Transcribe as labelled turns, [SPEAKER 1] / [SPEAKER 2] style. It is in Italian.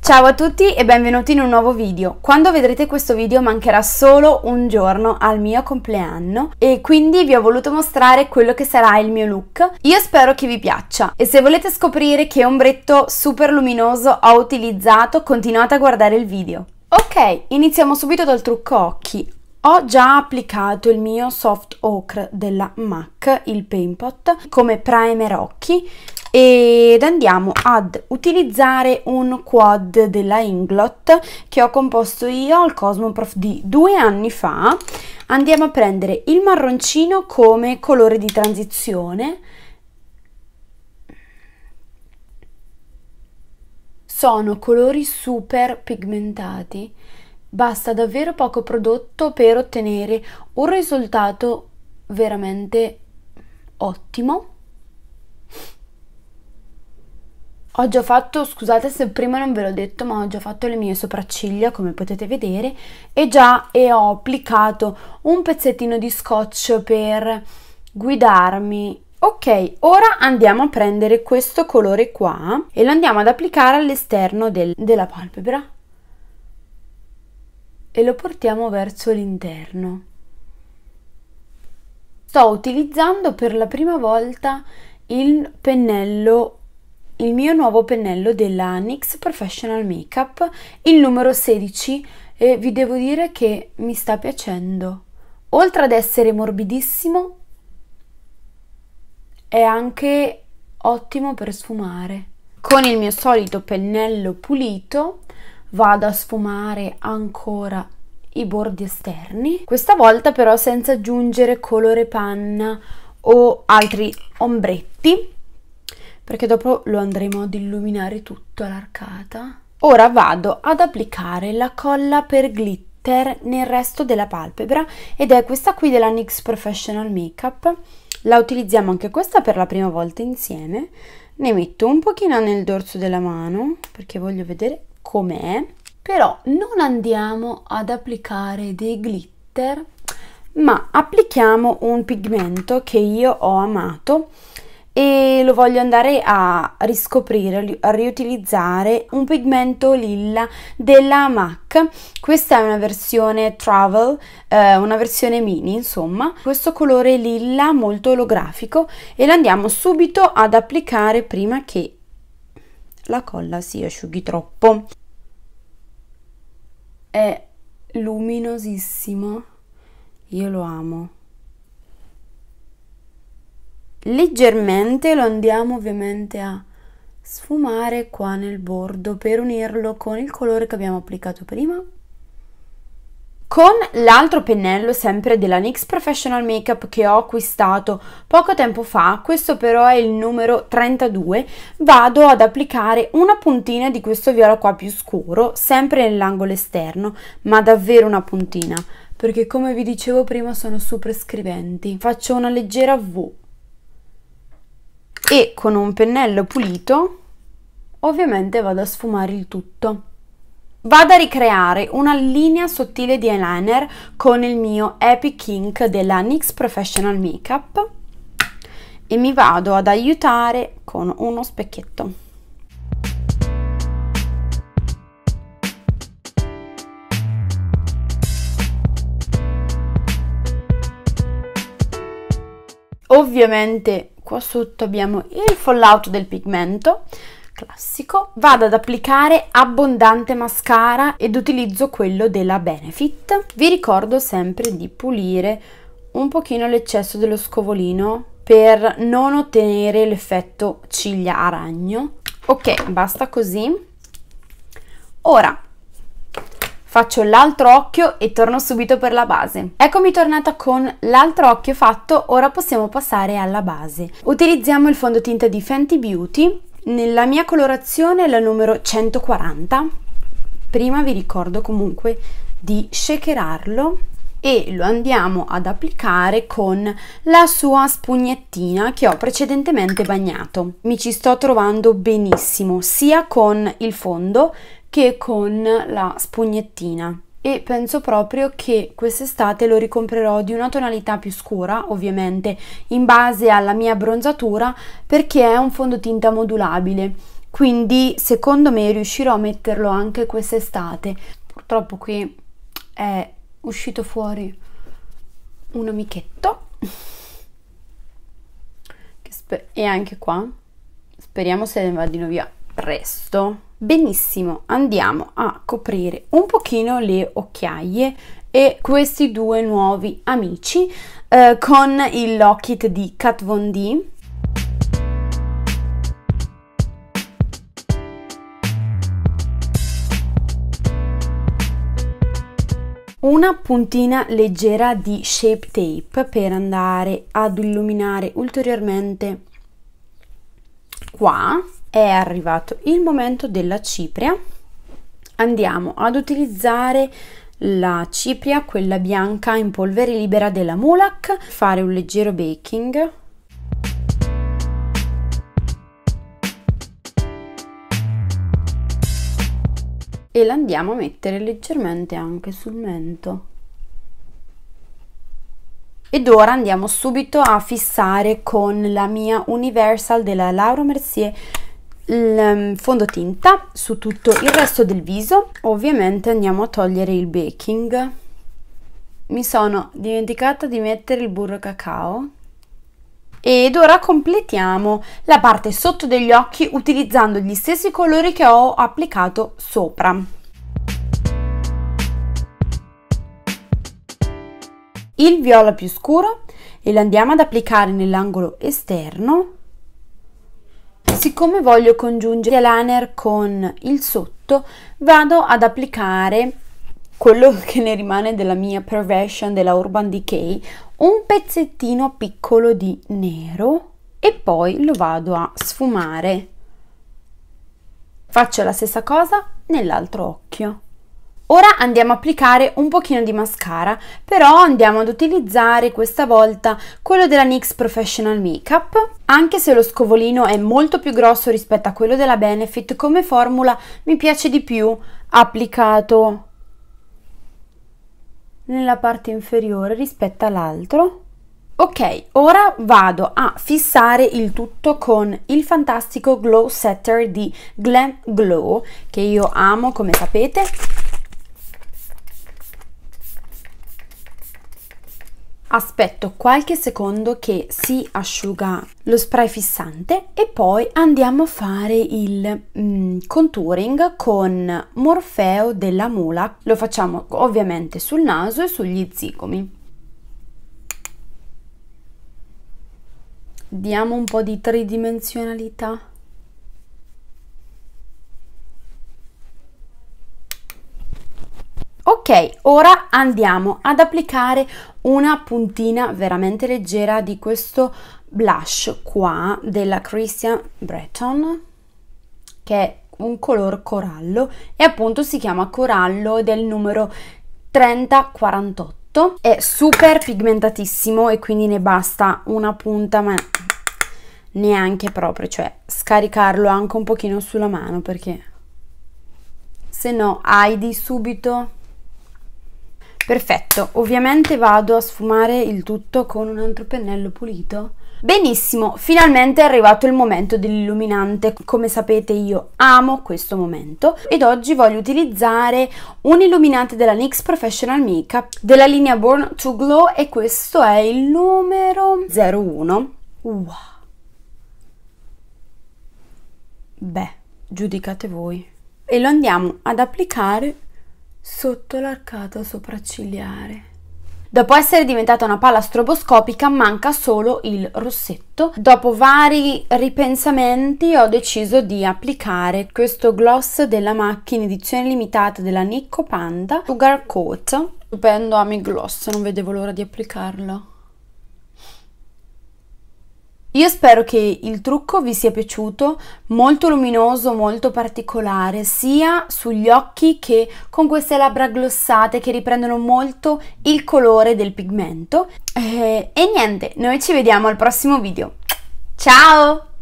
[SPEAKER 1] Ciao a tutti e benvenuti in un nuovo video. Quando vedrete questo video mancherà solo un giorno al mio compleanno e quindi vi ho voluto mostrare quello che sarà il mio look. Io spero che vi piaccia e se volete scoprire che ombretto super luminoso ho utilizzato continuate a guardare il video. Ok, iniziamo subito dal trucco occhi. Ho già applicato il mio soft ochre della MAC, il Paint Pot, come primer occhi ed andiamo ad utilizzare un quad della Inglot che ho composto io al Cosmoprof di due anni fa andiamo a prendere il marroncino come colore di transizione sono colori super pigmentati basta davvero poco prodotto per ottenere un risultato veramente ottimo Ho già fatto, scusate se prima non ve l'ho detto, ma ho già fatto le mie sopracciglia come potete vedere e già e ho applicato un pezzettino di scotch per guidarmi Ok, ora andiamo a prendere questo colore qua e lo andiamo ad applicare all'esterno del, della palpebra e lo portiamo verso l'interno. Sto utilizzando per la prima volta il pennello il mio nuovo pennello della NYX Professional Makeup, il numero 16, e vi devo dire che mi sta piacendo. Oltre ad essere morbidissimo, è anche ottimo per sfumare. Con il mio solito pennello pulito vado a sfumare ancora i bordi esterni, questa volta però senza aggiungere colore panna o altri ombretti perché dopo lo andremo ad illuminare tutto l'arcata. Ora vado ad applicare la colla per glitter nel resto della palpebra ed è questa qui della NYX Professional Makeup. La utilizziamo anche questa per la prima volta insieme. Ne metto un pochino nel dorso della mano perché voglio vedere com'è. Però non andiamo ad applicare dei glitter ma applichiamo un pigmento che io ho amato e lo voglio andare a riscoprire, a riutilizzare un pigmento lilla della MAC. Questa è una versione travel, eh, una versione mini insomma, questo colore lilla molto olografico e lo andiamo subito ad applicare prima che la colla si asciughi troppo. È luminosissimo, io lo amo leggermente lo andiamo ovviamente a sfumare qua nel bordo per unirlo con il colore che abbiamo applicato prima con l'altro pennello sempre della NYX Professional Makeup che ho acquistato poco tempo fa, questo però è il numero 32, vado ad applicare una puntina di questo viola qua più scuro, sempre nell'angolo esterno, ma davvero una puntina, perché come vi dicevo prima sono super scriventi. Faccio una leggera V e con un pennello pulito ovviamente vado a sfumare il tutto. Vado a ricreare una linea sottile di eyeliner con il mio Epic Ink della NYX Professional Makeup e mi vado ad aiutare con uno specchietto. Ovviamente qua sotto abbiamo il fallout del pigmento classico vado ad applicare abbondante mascara ed utilizzo quello della Benefit vi ricordo sempre di pulire un pochino l'eccesso dello scovolino per non ottenere l'effetto ciglia a ragno ok basta così ora faccio l'altro occhio e torno subito per la base. Eccomi tornata con l'altro occhio fatto, ora possiamo passare alla base. Utilizziamo il fondotinta di Fenty Beauty, nella mia colorazione la numero 140. Prima vi ricordo comunque di shakerarlo e lo andiamo ad applicare con la sua spugnettina che ho precedentemente bagnato. Mi ci sto trovando benissimo sia con il fondo che con la spugnettina e penso proprio che quest'estate lo ricomprerò di una tonalità più scura, ovviamente, in base alla mia bronzatura, perché è un fondotinta modulabile. Quindi, secondo me, riuscirò a metterlo anche quest'estate. Purtroppo qui è uscito fuori un amichetto. e anche qua. Speriamo se ne vadino via presto. Benissimo, andiamo a coprire un pochino le occhiaie e questi due nuovi amici eh, con il Lockit di Kat Von D. Una puntina leggera di shape tape per andare ad illuminare ulteriormente qua è arrivato il momento della cipria andiamo ad utilizzare la cipria quella bianca in polvere libera della Mulak fare un leggero baking e l'andiamo a mettere leggermente anche sul mento ed ora andiamo subito a fissare con la mia Universal della Laura Mercier il ehm, fondotinta su tutto il resto del viso ovviamente andiamo a togliere il baking mi sono dimenticata di mettere il burro cacao ed ora completiamo la parte sotto degli occhi utilizzando gli stessi colori che ho applicato sopra. Il viola più scuro e lo andiamo ad applicare nell'angolo esterno Siccome voglio congiungere l'elaner con il sotto, vado ad applicare quello che ne rimane della mia Perversion della Urban Decay, un pezzettino piccolo di nero e poi lo vado a sfumare. Faccio la stessa cosa nell'altro occhio. Ora andiamo a applicare un pochino di mascara, però andiamo ad utilizzare questa volta quello della NYX Professional Makeup, anche se lo scovolino è molto più grosso rispetto a quello della Benefit, come formula mi piace di più applicato nella parte inferiore rispetto all'altro. Ok, ora vado a fissare il tutto con il fantastico Glow Setter di Glam Glow, che io amo come sapete, Aspetto qualche secondo che si asciuga lo spray fissante e poi andiamo a fare il mm, contouring con Morfeo della Mula. Lo facciamo ovviamente sul naso e sugli zigomi. Diamo un po' di tridimensionalità. Ok, ora andiamo ad applicare una puntina veramente leggera di questo blush qua della Christian Breton che è un color corallo e appunto si chiama corallo del numero 3048 è super pigmentatissimo e quindi ne basta una punta ma neanche proprio cioè scaricarlo anche un pochino sulla mano perché se no hai di subito Perfetto, ovviamente vado a sfumare il tutto con un altro pennello pulito. Benissimo, finalmente è arrivato il momento dell'illuminante. Come sapete io amo questo momento ed oggi voglio utilizzare un illuminante della NYX Professional Makeup della linea Born to Glow e questo è il numero 01. Wow! Beh, giudicate voi. E lo andiamo ad applicare sotto l'arcata sopraccigliare. Dopo essere diventata una palla stroboscopica manca solo il rossetto. Dopo vari ripensamenti ho deciso di applicare questo gloss della macchina edizione limitata della Nico Panda Sugar Coat. Stupendo Ami Gloss, non vedevo l'ora di applicarlo. Io spero che il trucco vi sia piaciuto, molto luminoso, molto particolare, sia sugli occhi che con queste labbra glossate che riprendono molto il colore del pigmento. e, eh, e niente, noi ci vediamo al prossimo video. Ciao!